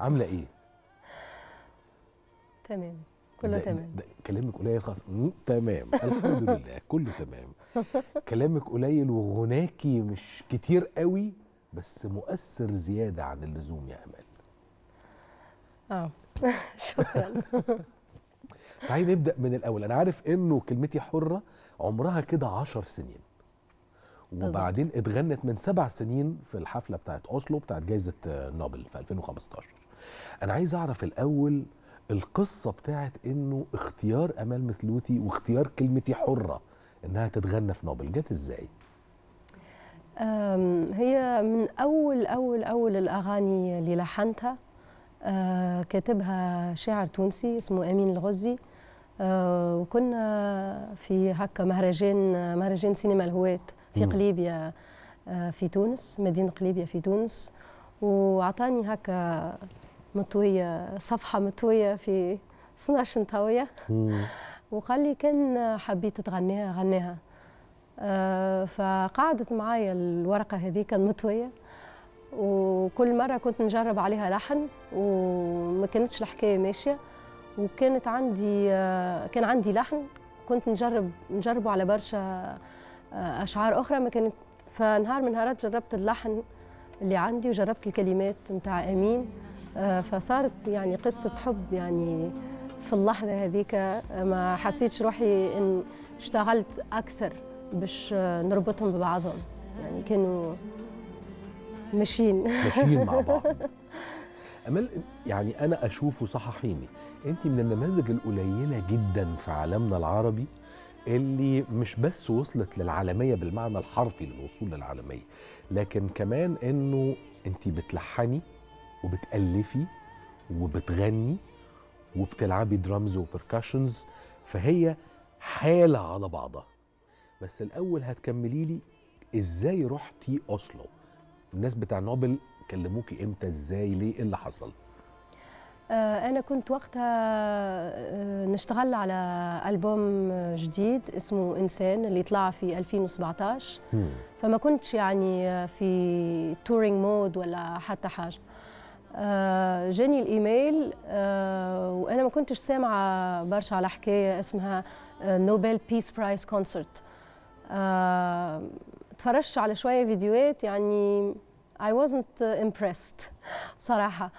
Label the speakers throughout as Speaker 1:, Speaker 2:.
Speaker 1: عامله ايه
Speaker 2: تمام كله تمام ده
Speaker 1: كلامك قليل خالص تمام الحمد لله كله تمام كلامك قليل وغناكي مش كتير قوي بس مؤثر زياده عن اللزوم يا امل
Speaker 3: اه شكرا
Speaker 1: تعالي نبدا من الاول انا عارف انه كلمتي حره عمرها كده 10 سنين وبعدين اتغنت من سبع سنين في الحفله بتاعت اوسلو بتاعت جائزه نوبل في 2015 انا عايز اعرف الاول القصه بتاعت انه اختيار امال مثلوتي واختيار كلمتي حره انها تتغنى في نوبل جت ازاي
Speaker 2: هي من اول اول اول الاغاني اللي لحنتها أه، كاتبها شاعر تونسي اسمه امين الغزي أه، وكنا في هكا مهرجان مهرجان سينما الهوات في قليبيا أه، في تونس مدينه قليبيا في تونس وعطاني هكا مطويه صفحه مطويه في 12 طاوية وقال لي كان حبيت تغنيها غنيها آه فقعدت معايا الورقه هذيك المطويه وكل مره كنت نجرب عليها لحن وما كانتش الحكايه ماشيه وكانت عندي آه كان عندي لحن كنت نجرب نجربه على برشا آه اشعار اخرى ما كانت فنهار من نهارات جربت اللحن اللي عندي وجربت الكلمات نتاع امين آه، فصارت يعني قصة حب يعني في اللحظة هذيك آه، ما حسيتش روحي إن اشتغلت أكثر باش آه، نربطهم ببعضهم يعني كانوا ماشيين ماشيين مع بعض
Speaker 1: امل يعني انا أشوف صححيني انت من النماذج القليله جدا في عالمنا العربي اللي مش بس وصلت للعالميه بالمعنى الحرفي للوصول للعالميه لكن كمان انه انت بتلحني وبتألفي وبتغني وبتلعبي درامز وبركاشنز فهي حالة على بعضها بس الأول هتكملي لي إزاي رحتي أوسلو الناس بتاع نوبل كلموكي إمتى إزاي ليه إيه اللي حصل
Speaker 2: آه، أنا كنت وقتها آه، نشتغل على ألبوم جديد اسمه إنسان اللي طلع في 2017 فما كنتش يعني في تورينج مود ولا حتى حاجة آه، جاني الايميل آه، وانا ما كنتش سامعه برشا على حكايه اسمها نوبل بيس برايز كونسرت تفرجت على شويه فيديوهات يعني اي wasn't امبرست بصراحه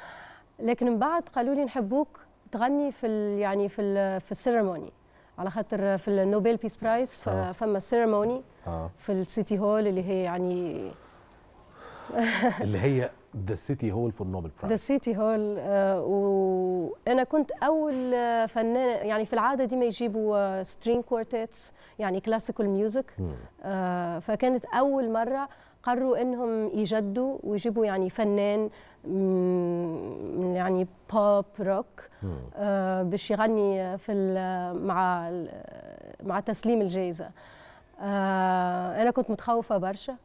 Speaker 2: لكن من بعد قالوا لي نحبوك تغني في الـ يعني في الـ في السيرموني على خاطر في النوبل بيس برايز فما سيرموني آه. في السيتي هول اللي هي يعني
Speaker 1: اللي هي ذا سيتي هول فور نوبل برايز
Speaker 2: ذا سيتي هول وانا كنت اول uh, فنانه يعني في العاده دي ما يجيبوا سترينج uh, كوارتيتس يعني كلاسيكال ميوزك uh, فكانت اول مره قرروا انهم يجدوا ويجيبوا يعني فنان يعني بوب روك آه باش يغني في مع مع تسليم الجائزه آه انا كنت متخوفه برشا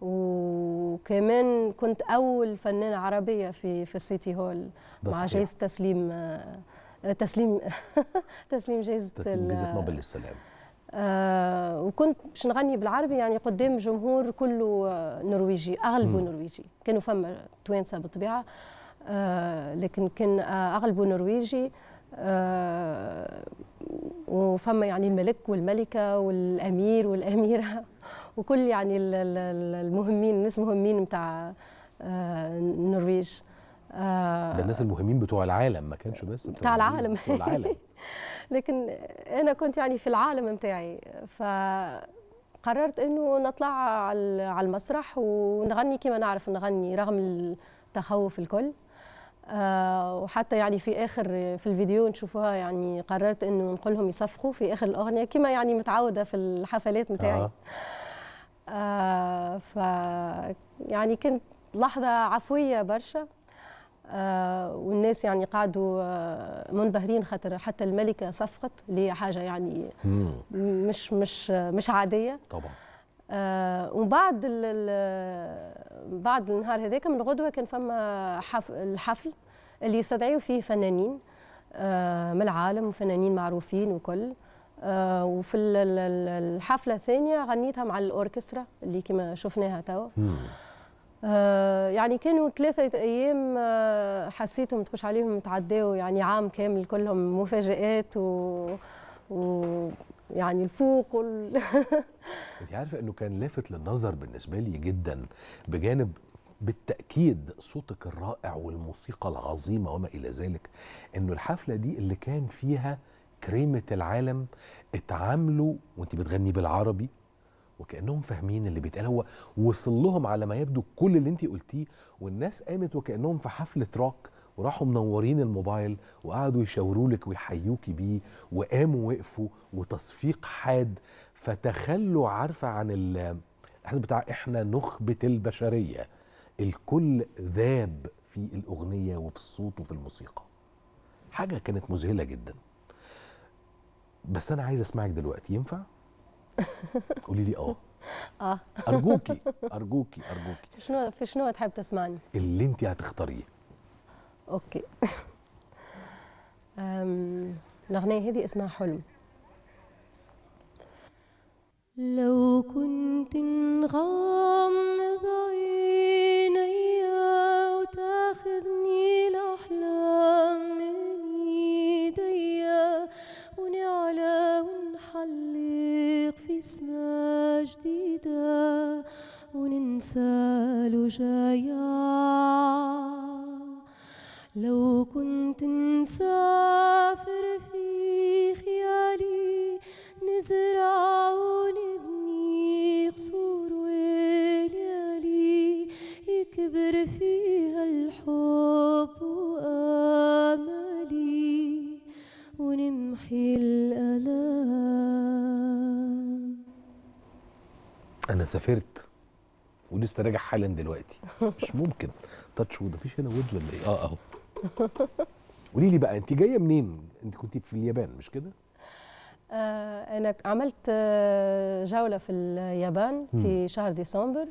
Speaker 2: وكمان كنت اول فنانه عربيه في في السيتي هول مع جائزه تسليم آه، تسليم تسليم جائزه تسليم جائزه نوبل للسلام آه، وكنت باش نغني بالعربي يعني قدام جمهور كله نرويجي اغلبه نرويجي كانوا فما توانسه بالطبيعه آه، لكن كان اغلبه نرويجي وفما يعني الملك والملكه والامير والاميره وكل يعني المهمين الناس المهمين بتاع آه، النرويج آه، ده الناس
Speaker 1: المهمين بتوع العالم ما كانش بس بتوع, العالم بتوع العالم
Speaker 2: لكن انا كنت يعني في العالم بتاعي فقررت انه نطلع على المسرح ونغني كما نعرف نغني رغم التخوف الكل آه، وحتى يعني في اخر في الفيديو نشوفوها يعني قررت انه نقول لهم يصفقوا في اخر الاغنيه كما يعني متعوده في الحفلات نتاعي آه. آه ف يعني كنت لحظه عفويه برشا آه والناس يعني قعدوا آه منبهرين خاطر حتى الملكه صفقت اللي هي حاجه يعني مم. مش مش مش عاديه طبعا آه وبعد بعد النهار هذاك من الغدوه كان فما حف الحفل اللي يستدعيوا فيه فنانين آه من العالم وفنانين معروفين وكل آه وفي الحفله الثانيه غنيتها مع الاوركسترا اللي كما شفناها توا آه يعني كانوا ثلاثة أيام آه، حسيتهم تخش عليهم تعداوا يعني عام كامل كلهم مفاجآت و, و... يعني الفوق وال...
Speaker 1: انت عارفه انه كان لافت للنظر بالنسبه لي جدا بجانب بالتأكيد صوتك الرائع والموسيقى العظيمة وما إلى ذلك إنه الحفلة دي اللي كان فيها كريمة العالم اتعاملوا وانت بتغني بالعربي وكأنهم فاهمين اللي بيتقال هو وصل لهم على ما يبدو كل اللي انت قلتيه والناس قامت وكأنهم في حفلة روك وراحوا منورين الموبايل وقعدوا يشاوروا لك ويحيوكي بيه وقاموا وقفوا وتصفيق حاد فتخلوا عارفه عن الاحساس بتاع احنا نخبه البشريه الكل ذاب في الاغنيه وفي الصوت وفي الموسيقى حاجه كانت مذهله جدا بس انا عايز اسمعك دلوقتي ينفع قولي لي اه
Speaker 2: اه ارجوكي
Speaker 1: ارجوكي ارجوكي
Speaker 2: شنو في شنو تحب تسمعني
Speaker 1: اللي انت هتختاريه
Speaker 2: اوكي الأغنية هذه اسمها حلم لو كنت
Speaker 3: نغمض عينيا وتاخذني الأحلام من ايديا ونعلى ونحلق في سما جديدة وننسى لو جايه لو كنت نسافر في خيالي نزرع ونبني قصور وليالي يكبر فيها الحب وآمالي ونمحي الألام
Speaker 1: أنا سافرت ولسه راجع حالا دلوقتي مش ممكن تاتش وود مفيش هنا وود ولا ايه اه اهو قولي لي بقى انت جايه منين؟ انت كنت في اليابان مش كده؟
Speaker 2: آه انا عملت آه، جوله في اليابان في شهر ديسمبر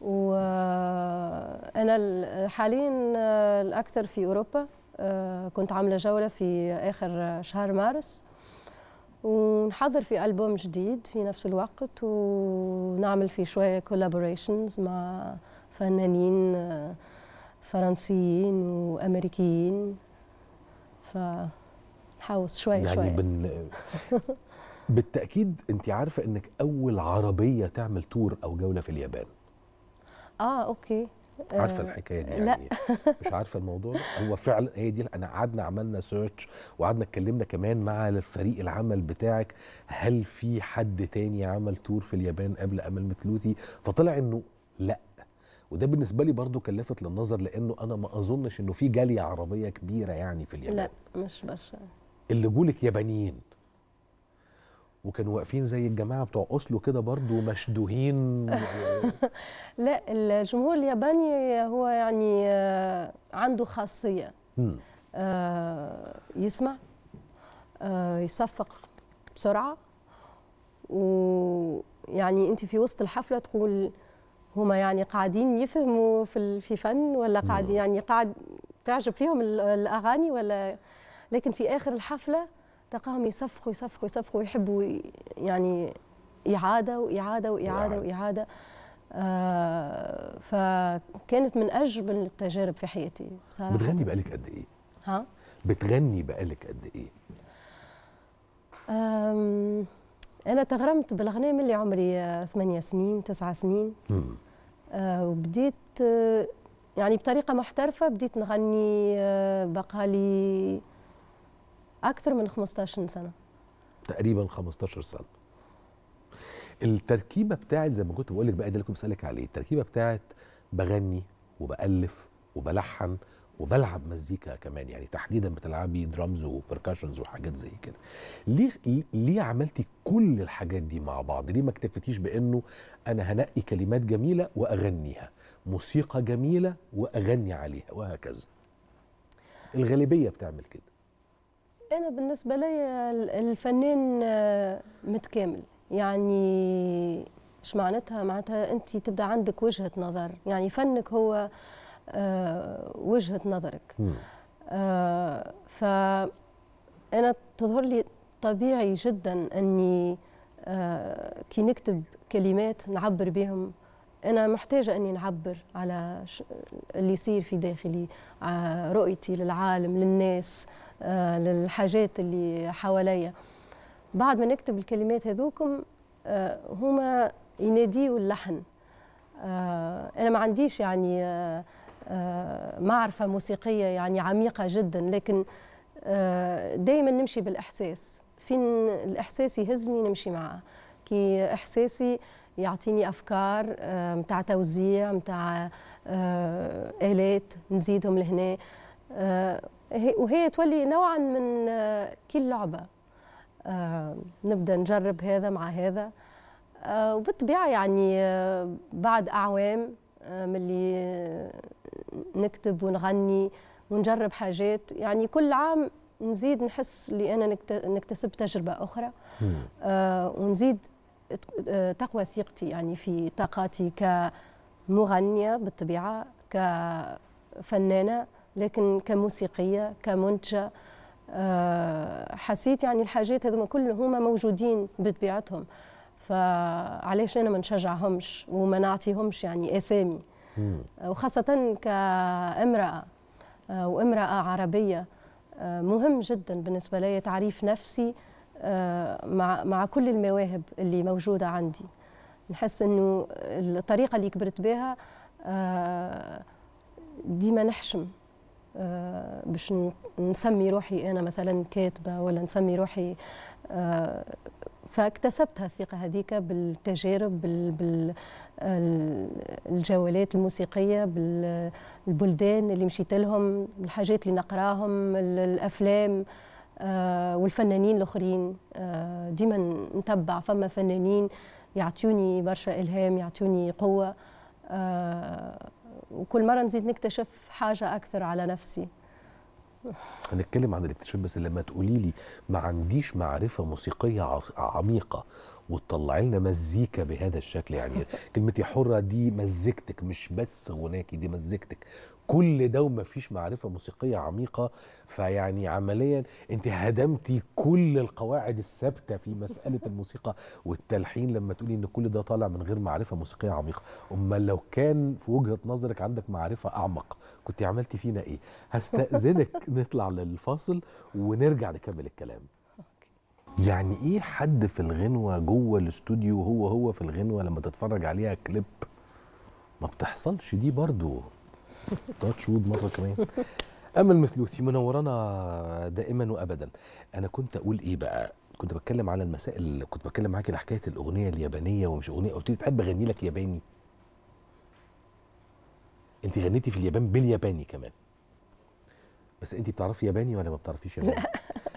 Speaker 2: وانا آه، حاليا آه، الاكثر في اوروبا كنت عامله جوله في اخر شهر مارس ونحضر في البوم جديد في نفس الوقت ونعمل فيه شويه كولابوريشنز مع فنانين فرنسيين وامريكيين فنحوس شويه يعني شويه
Speaker 1: بن... بالتاكيد انت عارفه انك اول عربيه تعمل تور او جوله في اليابان
Speaker 3: اه اوكي عارفه آه، الحكايه دي يعني لا.
Speaker 1: مش عارفه الموضوع هو فعلا هي دي انا قعدنا عملنا سيرش وقعدنا اتكلمنا كمان مع الفريق العمل بتاعك هل في حد تاني عمل تور في اليابان قبل امل متلوتي فطلع انه لا وده بالنسبه لي برضو كان لافت للنظر لانه انا ما اظنش انه في جاليه عربيه كبيره يعني في اليابان لا مش بس اللي جولك يابانيين وكانوا واقفين زي الجماعه بتوع اوسلو كده برضو مشدوهين
Speaker 2: لا الجمهور الياباني هو يعني آه، عنده خاصيه آه، يسمع آه، يصفق بسرعه ويعني انت في وسط الحفله تقول هما يعني قاعدين يفهموا في في فن ولا قاعدين نعم. يعني قاعد تعجب فيهم الاغاني ولا لكن في اخر الحفله تلقاهم يصفقوا يصفقوا يصفقوا يحبوا يعني اعاده واعاده واعاده واعاده آه فكانت من اجمل التجارب في حياتي بصراحه بتغني
Speaker 1: بقالك قد ايه؟ ها؟ بتغني بقالك قد ايه؟
Speaker 2: أنا تغرمت بالغناء من اللي عمري آه، ثمانية سنين تسعة سنين مم. آه، وبديت آه، يعني بطريقه محترفه بديت نغني آه، بقالي اكثر من 15 سنه
Speaker 1: تقريبا 15 سنه التركيبه بتاعت زي ما كنت بقول لك بقى ده اللي كنت بسالك عليه التركيبه بتاعت بغني وبالف وبلحن وبلعب مزيكا كمان يعني تحديدا بتلعبي درامز وبركاشنز وحاجات زي كده ليه ليه عملتي كل الحاجات دي مع بعض ليه ما اكتفيتيش بانه انا هنقي كلمات جميله واغنيها موسيقى جميله واغني عليها وهكذا الغالبيه بتعمل كده
Speaker 2: انا بالنسبه لي الفنان متكامل يعني مش معناتها معناتها انت تبدا عندك وجهه نظر يعني فنك هو آه، وجهه نظرك آه، فانا تظهر لي طبيعي جدا اني آه، كي نكتب كلمات نعبر بهم انا محتاجه اني نعبر على اللي يصير في داخلي رؤيتي للعالم للناس للحاجات اللي حواليا بعد ما نكتب الكلمات هذوكم هما يناديوا اللحن انا ما عنديش يعني آه، معرفة موسيقية يعني عميقة جدا لكن آه، دايما نمشي بالإحساس فين الإحساس يهزني نمشي معاه كي إحساسي يعطيني أفكار آه، متاع توزيع متاع آلات نزيدهم لهنا وهي تولي نوعا من كل لعبة نبدأ نجرب هذا مع هذا وبالطبيعة يعني بعد أعوام من اللي نكتب ونغني ونجرب حاجات يعني كل عام نزيد نحس اللي انا نكتسب تجربه اخرى آه ونزيد تقوى ثقتي يعني في طاقاتي كمغنيه بالطبيعه كفنانه لكن كموسيقيه كمنتجه آه حسيت يعني الحاجات هذوما كلهم هما موجودين بطبيعتهم فعلاش انا ما نشجعهمش وما نعطيهمش يعني اسامي آه، وخاصة كامرأة آه، وامرأة عربية آه، مهم جدا بالنسبة لي تعريف نفسي مع مع كل المواهب اللي موجودة عندي نحس انه الطريقة اللي كبرت بها ديما نحشم باش نسمي روحي انا مثلا كاتبه ولا نسمي روحي فاكتسبت هالثقه هذيك بالتجارب بال بال الجولات الموسيقيه بالبلدان اللي مشيت لهم الحاجات اللي نقراهم الافلام آه، والفنانين الاخرين آه، ديما نتبع فما فنانين يعطوني برشا الهام يعطوني قوه آه، وكل مره نزيد نكتشف حاجه اكثر على نفسي
Speaker 1: هنتكلم عن الاكتشاف بس لما تقولي لي ما عنديش معرفه موسيقيه عميقه وتطلع لنا مزيكا بهذا الشكل يعني كلمه يا حره دي مزيكتك مش بس غناكي دي مزيكتك كل ده وما فيش معرفة موسيقية عميقة فيعني عمليا انت هدمتي كل القواعد الثابتة في مسألة الموسيقى والتلحين لما تقولي ان كل ده طالع من غير معرفة موسيقية عميقة أما لو كان في وجهة نظرك عندك معرفة اعمق كنت عملتي فينا ايه هستأذنك نطلع للفاصل ونرجع نكمل الكلام يعني ايه حد في الغنوه جوه الاستوديو هو هو في الغنوه لما تتفرج عليها كليب ما بتحصلش دي برضو تاتش وود مره كمان امل مثلوثي منورانا دائما وابدا انا كنت اقول ايه بقى كنت بتكلم على المسائل كنت بتكلم معاكي لحكايه الاغنيه اليابانيه ومش اغنيه قلت لي تحب اغني لك ياباني انت غنيتي في اليابان بالياباني كمان بس انت بتعرفي ياباني ولا ما بتعرفيش ياباني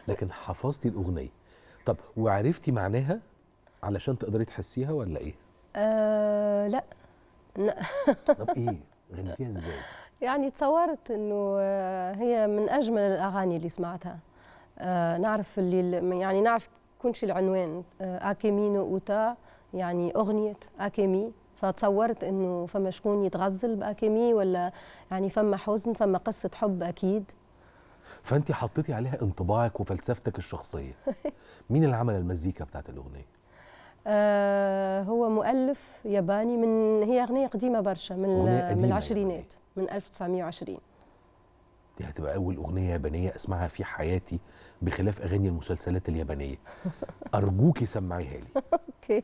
Speaker 1: لكن حفظتي الاغنيه طب وعرفتي معناها علشان تقدري تحسيها ولا ايه؟
Speaker 2: آه لا لا
Speaker 1: طب ايه؟ غنيتيها ازاي؟
Speaker 2: يعني تصورت انه آه، هي من اجمل الاغاني اللي سمعتها آه نعرف اللي يعني نعرف شيء العنوان آه اكيمينو اوتا يعني اغنيه اكيمي فتصورت انه فما شكون يتغزل باكيمي ولا يعني فما حزن فما قصه حب اكيد
Speaker 1: فانت حطيتي عليها انطباعك وفلسفتك الشخصيه مين اللي عمل المزيكا بتاعت الاغنيه
Speaker 2: آه هو مؤلف ياباني من هي اغنيه قديمه برشا من من العشرينات يعني. من 1920
Speaker 1: دي هتبقى اول اغنيه يابانيه اسمعها في حياتي بخلاف اغاني المسلسلات اليابانيه ارجوكي سمعيها لي
Speaker 2: اوكي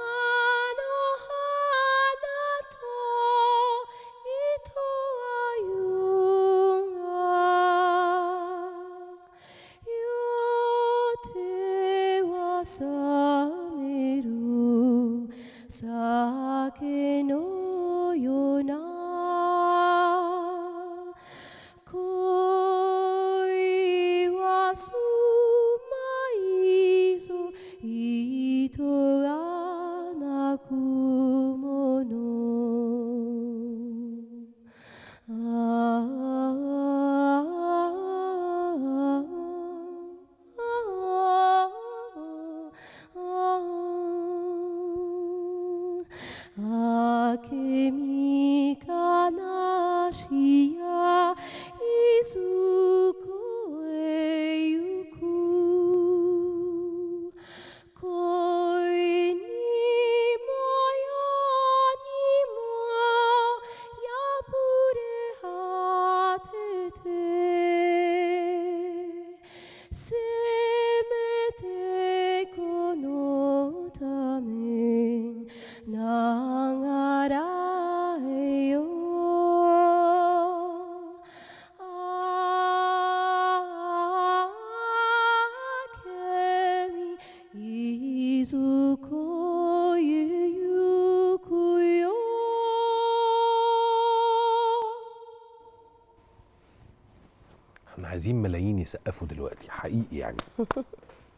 Speaker 1: عايزين ملايين يسقفوا دلوقتي حقيقي يعني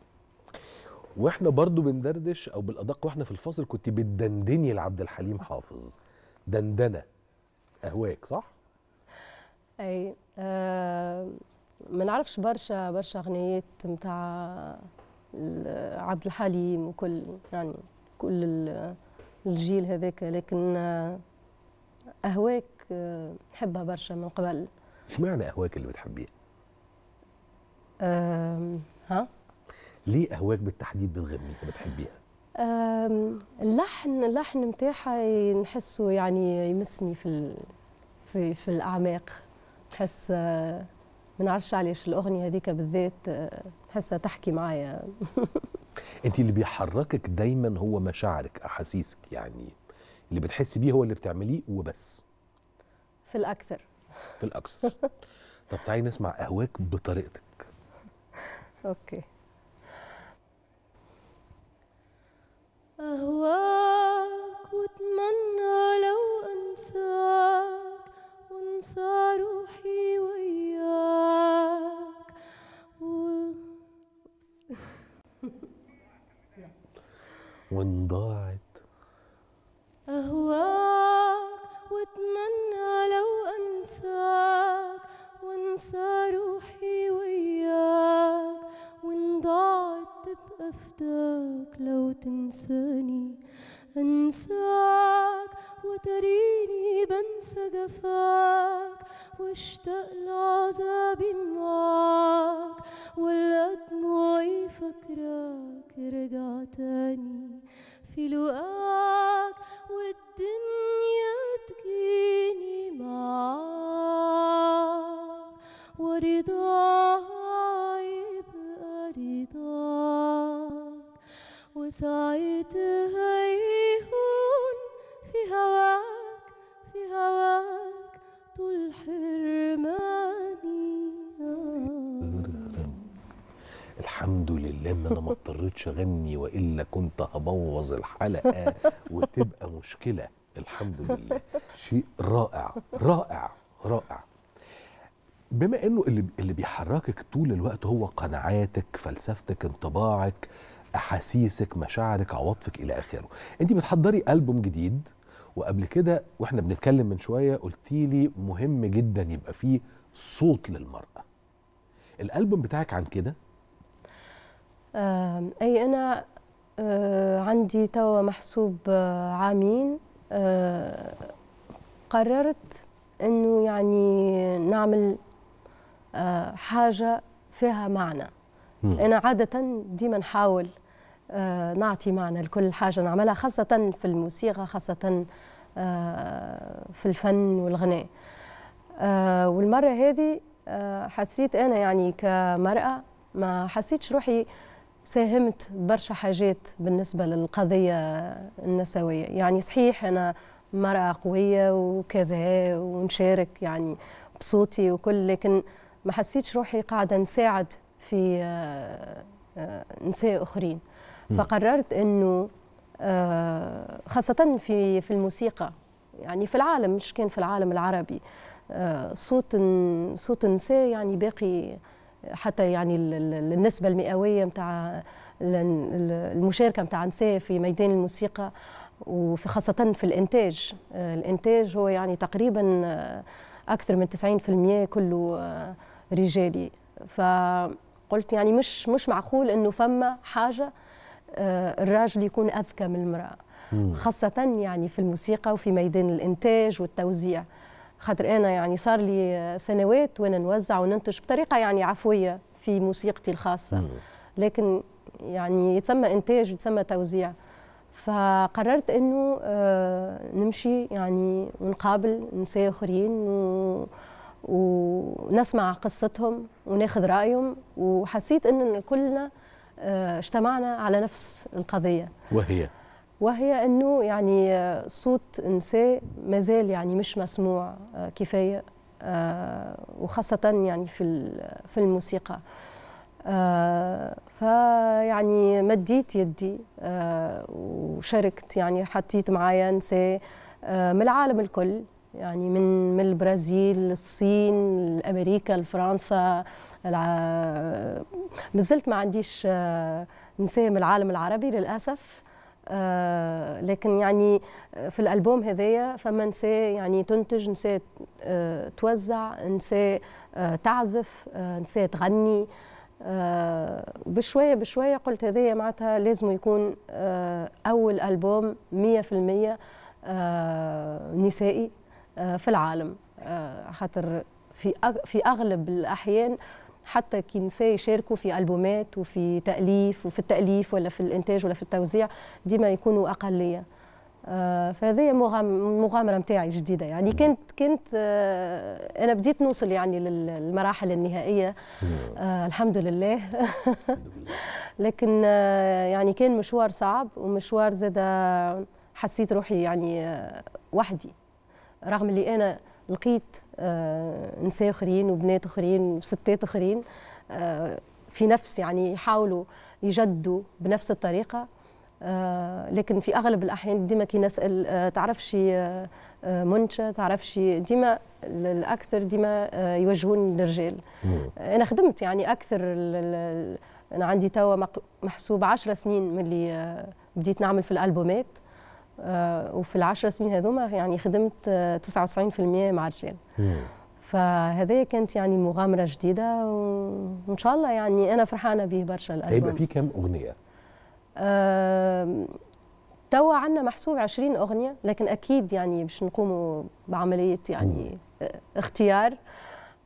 Speaker 1: واحنا برضو بندردش او بالادق واحنا في الفاصل كنت بتدندني لعبد الحليم حافظ دندنه اهواك صح
Speaker 2: اي آه ما نعرفش برشا برشا اغنيات نتاع عبد الحليم وكل يعني كل الجيل هذاك لكن آه، اهواك آه، نحبها برشا من قبل
Speaker 1: اشمعنى اهواك اللي بتحبيها
Speaker 2: ها
Speaker 1: ليه اهواك بالتحديد بتغنيها وبتحبيها
Speaker 2: اللحن اللحن نتاعها نحسه يعني يمسني في ال... في في الاعماق نحس ما نعرفش علاش الاغنيه هذيك بالذات نحسها تحكي معايا
Speaker 1: انت اللي بيحركك دايما هو مشاعرك احاسيسك يعني اللي بتحسي بيه هو اللي بتعمليه وبس في الاكثر في الاكثر طب تعالي نسمع اهواك بطريقتك
Speaker 2: اوكي
Speaker 3: اهواك واتمنى لو انساك وانسى روحي وياك و...
Speaker 1: وانضاعت
Speaker 3: شفاك واشتاق لعذابي
Speaker 1: الحمد لله ان انا ما اضطريتش اغني والا كنت هبوظ الحلقه وتبقى مشكله الحمد لله شيء رائع رائع رائع بما انه اللي اللي بيحركك طول الوقت هو قناعاتك فلسفتك انطباعك احاسيسك مشاعرك عواطفك الى اخره انت بتحضري البوم جديد وقبل كده واحنا بنتكلم من شويه قلتي لي مهم جدا يبقى فيه صوت للمراه الالبوم بتاعك عن كده
Speaker 2: اي انا آه، عندي توا محسوب آه، عامين آه، قررت انه يعني نعمل حاجه فيها معنى انا عاده ديما نحاول نعطي معنى لكل حاجه نعملها خاصه في الموسيقى خاصه في الفن والغناء والمره هذه حسيت انا يعني كمراه ما حسيتش روحي ساهمت برشا حاجات بالنسبة للقضية النسوية يعني صحيح أنا مرأة قوية وكذا ونشارك يعني بصوتي وكل لكن ما حسيتش روحي قاعدة نساعد في آه، آه، نساء أخرين فقررت أنه آه، خاصة في في الموسيقى يعني في العالم مش كان في العالم العربي صوت صوت النساء يعني باقي حتى يعني النسبه المئويه متاع المشاركه متاع النساء في ميدان الموسيقى وفي خاصه في الانتاج آه، الانتاج هو يعني تقريبا آه، اكثر من 90% كله آه، رجالي فقلت يعني مش مش معقول انه فما حاجه الراجل يكون اذكى من المراه خاصه يعني في الموسيقى وفي ميدان الانتاج والتوزيع خاطر انا يعني صار لي سنوات وانا نوزع وننتج بطريقه يعني عفويه في موسيقتي الخاصه مم. لكن يعني يتسمى انتاج يتسمى توزيع فقررت انه آه، نمشي يعني ونقابل نساء اخرين و ونسمع قصتهم وناخذ رايهم وحسيت ان كلنا آه، اجتمعنا على نفس القضيه وهي وهي انه يعني صوت نساء زال يعني مش مسموع آه، كفايه آه، وخاصه يعني في في الموسيقى آه، فيعني مديت يدي وشاركت يعني حطيت معايا نساء من العالم الكل يعني من من البرازيل الصين فرنسا ما زلت ما عنديش نساء من العالم العربي للاسف آه، لكن يعني في الالبوم هذايا فما نساء يعني تنتج نساء آه، توزع نساء آه، تعزف نساء تغني بشوية بشوية قلت هذايا معناتها لازم يكون أول ألبوم 100% نسائي في العالم خاطر في في أغلب الأحيان حتى كنساء يشاركوا في ألبومات وفي تأليف وفي التأليف ولا في الإنتاج ولا في التوزيع ديما يكونوا أقلية آه فهذه مغامره متاعي جديده يعني كنت كنت آه انا بديت نوصل يعني للمراحل النهائيه آه الحمد لله لكن آه، يعني كان مشوار صعب ومشوار زاد حسيت روحي يعني آه، وحدي رغم اللي انا لقيت آه، نساء اخرين وبنات اخرين وستات اخرين آه، في نفس يعني يحاولوا يجدوا بنفس الطريقه آه، لكن في اغلب الاحيان ديما كي نسال تعرفش منشا تعرفش ديما الاكثر ديما يوجهون للرجال انا خدمت يعني اكثر انا عندي توا محسوب 10 سنين من اللي بديت نعمل في الالبومات آه، وفي العشر سنين هذوما يعني خدمت 99% مع رجال فهذايا كانت يعني مغامرة جديدة وإن شاء الله يعني أنا فرحانة به برشا الألبوم هيبقى في
Speaker 1: كم أغنية؟
Speaker 2: أه توا عندنا محسوب 20 أغنية لكن أكيد يعني باش نقوموا بعملية يعني مم. اختيار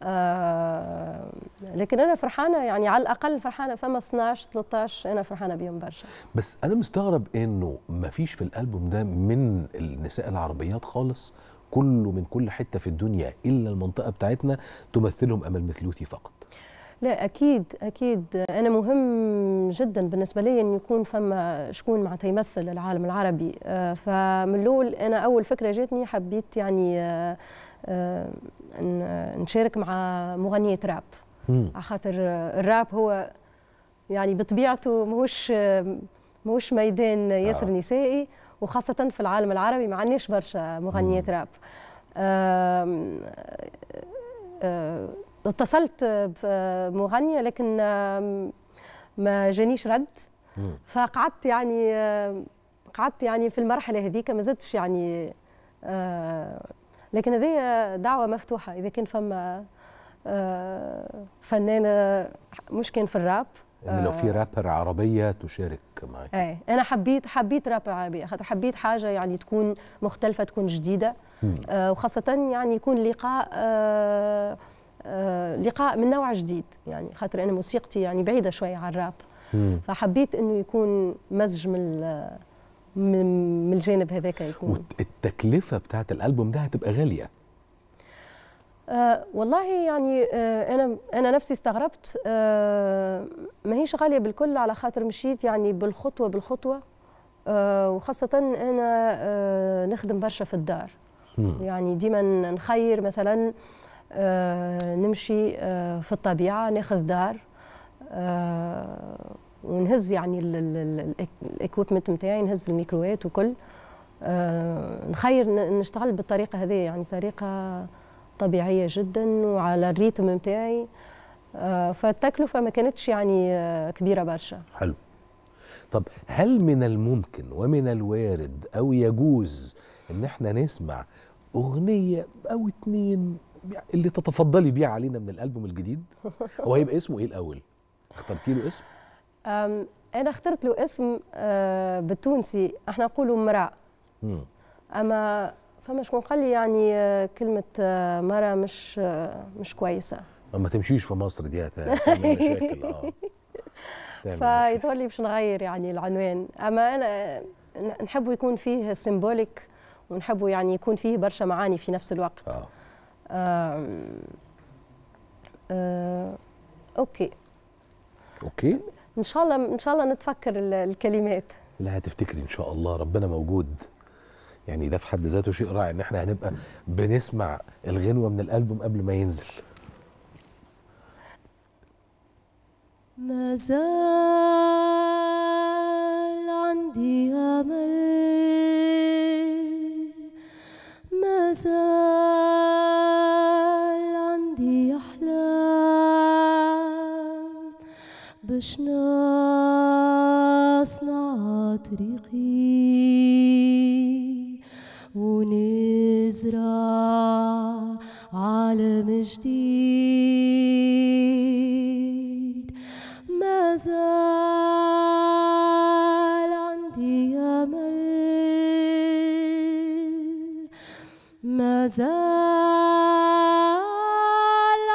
Speaker 2: آه، لكن انا فرحانه يعني على الاقل فرحانه فما 12 13 انا فرحانه بيهم برشا
Speaker 1: بس انا مستغرب انه ما فيش في الالبوم ده من النساء العربيات خالص كله من كل حته في الدنيا الا المنطقه بتاعتنا تمثلهم امل مثلوتي فقط
Speaker 2: لا اكيد اكيد انا مهم جدا بالنسبه لي انه يكون فما شكون معناتها يمثل العالم العربي آه، فمن الاول انا اول فكره جاتني حبيت يعني آه، آه، آه، نشارك مع مغنيه راب على خاطر آه، الراب هو يعني بطبيعته ماهوش ماهوش ميدان ياسر آه. نسائي وخاصه في العالم العربي ما عندناش برشا مغنيات راب اتصلت بمغنيه لكن ما جانيش رد فقعدت يعني قعدت يعني في المرحله هذيك ما زدتش يعني لكن هذه دعوه مفتوحه اذا كان فما آه، فنانه آه، مش كان في الراب
Speaker 1: يعني لو في آه، رابر عربيه تشارك معك
Speaker 2: ايه انا حبيت حبيت رابر عربيه خاطر حبيت حاجه يعني تكون مختلفه تكون جديده وخاصه يعني يكون لقاء لقاء من نوع جديد يعني خاطر انا موسيقتي يعني بعيده شويه عن الراب فحبيت انه يكون مزج من من الجانب هذاك يكون
Speaker 1: التكلفه بتاعت الالبوم ده هتبقى غاليه
Speaker 2: آه والله يعني آه انا انا نفسي استغربت آه ما هيش غاليه بالكل على خاطر مشيت يعني بالخطوه بالخطوه آه وخاصه انا آه نخدم برشا في الدار مم. يعني ديما نخير مثلا آه نمشي آه في الطبيعه ناخذ دار آه ونهز يعني الاكويبمنت نتاعي نهز الميكروات وكل آه، نخير نشتغل بالطريقه هذه يعني طريقه طبيعيه جدا وعلى الريتم نتاعي آه، فالتكلفه ما كانتش يعني آه، كبيره برشا
Speaker 1: حلو طب هل من الممكن ومن الوارد او يجوز ان احنا نسمع اغنيه او اتنين اللي تتفضلي بيها علينا من الالبوم الجديد هو هيبقى اسمه ايه الاول اخترتي له اسم
Speaker 2: انا اخترت له اسم آه، بالتونسي احنا نقولوا مرا اما فما شكون قال لي يعني آه، كلمه آه، مرا مش مش كويسه
Speaker 1: ما تمشيش في مصر دي هتعمل مشاكل اه
Speaker 2: فيظهر لي باش نغير يعني العنوان اما انا نحبوا يكون فيه سيمبوليك ونحبوا يعني يكون فيه برشا معاني في نفس الوقت آه. آه. آه. اوكي اوكي ان شاء الله ان شاء الله نتفكر الكلمات
Speaker 1: لا هتفتكري ان شاء الله ربنا موجود يعني ده في حد ذاته شيء رائع ان احنا هنبقى بنسمع الغنوه من الالبوم قبل ما ينزل
Speaker 3: ما زال عندي امل ما زال عندي احلام بشنو طريقي ونزرع عالم جديد ما زال عندي أمل ما زال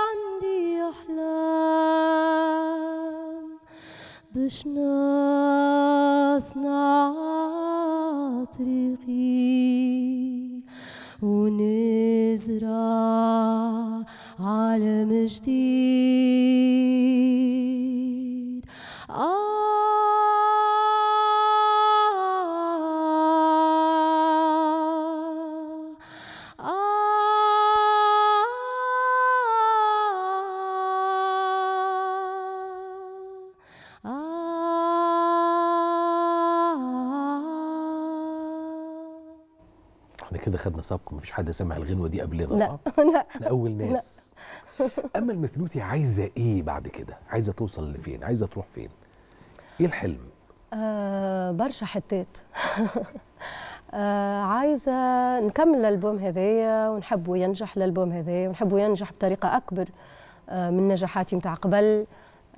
Speaker 3: عندي أحلام باش نزرع عالم جديد
Speaker 1: خدنا سبق مفيش حد سمع الغنوه دي قبلنا صح؟ لا احنا اول ناس لا. اما المثلوتي عايزه ايه بعد كده؟ عايزه توصل لفين؟ عايزه تروح فين؟ ايه الحلم؟
Speaker 2: آه برشا حتات آه عايزه نكمل الالبوم هذايا ونحبه ينجح الالبوم هذايا ونحبه ينجح بطريقه اكبر آه من نجاحاتي متاع قبل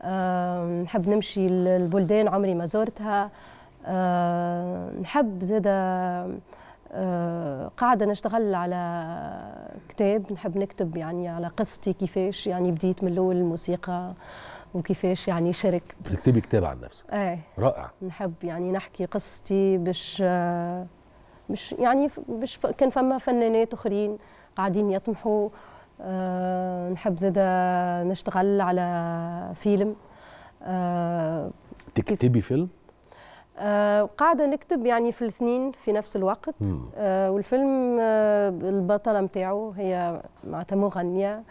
Speaker 2: آه نحب نمشي للبلدان عمري ما زرتها آه نحب زاده آه، قاعدة نشتغل على كتاب نحب نكتب يعني على قصتي كيفاش يعني بديت من الأول الموسيقى وكيفاش يعني شاركت
Speaker 1: تكتبي كتاب عن نفسك ايه رائع
Speaker 2: نحب يعني نحكي قصتي باش مش يعني باش كان فما فنانات اخرين قاعدين يطمحوا أه نحب زاده نشتغل على فيلم أه
Speaker 1: تكتبي فيلم
Speaker 2: آه، قاعدة نكتب يعني في الاثنين في نفس الوقت آه، والفيلم آه، البطلة متاعه هي معناتها مغنية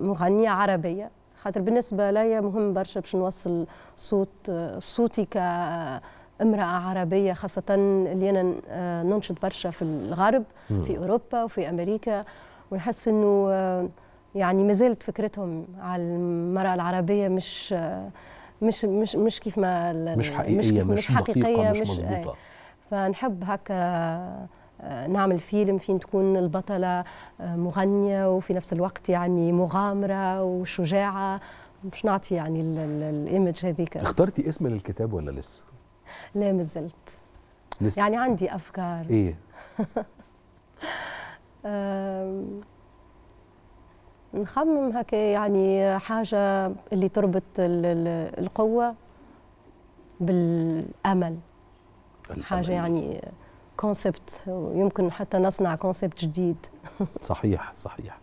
Speaker 2: مغنية عربية خاطر بالنسبة لي مهم برشا باش نوصل صوت صوتي كامرأة عربية خاصة اللي أنا ننشط برشا في الغرب في أوروبا وفي أمريكا ونحس أنه يعني ما زالت فكرتهم على المرأة العربية مش مش مش مش كيف ما مش حقيقيه مش, كيف مش, مش حقيقيه مش, مش فنحب هكا آه، نعمل فيلم فين تكون البطلة آه، مغنية وفي نفس الوقت يعني مغامرة وشجاعة مش نعطي يعني الايمج هذيك
Speaker 1: اخترتي اسم للكتاب ولا لسه؟
Speaker 2: لا مازلت لسه يعني عندي افكار ايه نخمم هكا يعني حاجه اللي تربط القوه بالامل حاجه يعني كونسبت يمكن حتى نصنع كونسبت جديد
Speaker 1: صحيح صحيح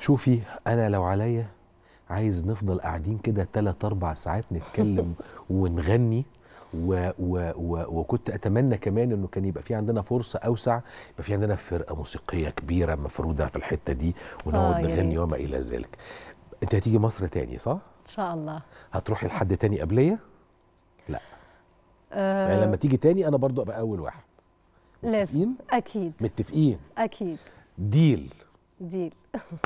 Speaker 1: شوفي انا لو عليا عايز نفضل قاعدين كده ثلاث اربع ساعات نتكلم ونغني و و و وكنت اتمنى كمان انه كان يبقى في عندنا فرصه اوسع يبقى في عندنا فرقه موسيقيه كبيره مفروده في الحته دي ونقعد آه، نغني وما الى ذلك انت هتيجي مصر تاني صح ان شاء الله هتروحي لحد تاني قبليه لا
Speaker 2: أه يعني لما
Speaker 1: تيجي تاني انا برضو ابقى اول واحد
Speaker 2: لازم اكيد متفقين اكيد ديل ديل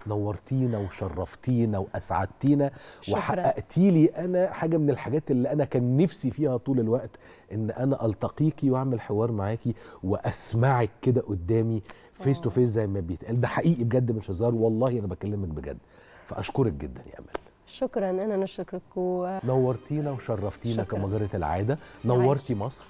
Speaker 1: نورتينا وشرفتينا واسعدتينا وحققتي لي انا حاجه من الحاجات اللي انا كان نفسي فيها طول الوقت ان انا التقيكي واعمل حوار معاكي واسمعك كده قدامي فيس تو فيس زي ما بيتقال ده حقيقي بجد مش هزار والله انا بكلمك بجد فاشكرك جدا يا امل
Speaker 2: شكرا انا نشكرك و...
Speaker 1: نورتينا وشرفتينا شكرا. كما جرت العاده نورتي مصر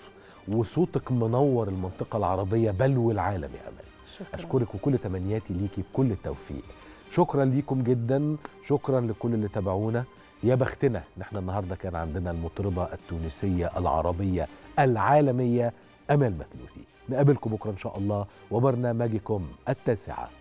Speaker 1: وصوتك منور المنطقه العربيه بل والعالم يا امل شكرا. اشكرك وكل تمنياتي ليكي بكل التوفيق شكرا ليكم جدا شكرا لكل اللي تابعونا يا بختنا نحن النهارده كان عندنا المطربه التونسيه العربيه العالميه امال مثلوثي نقابلكم بكره ان شاء الله وبرنامجكم التاسعه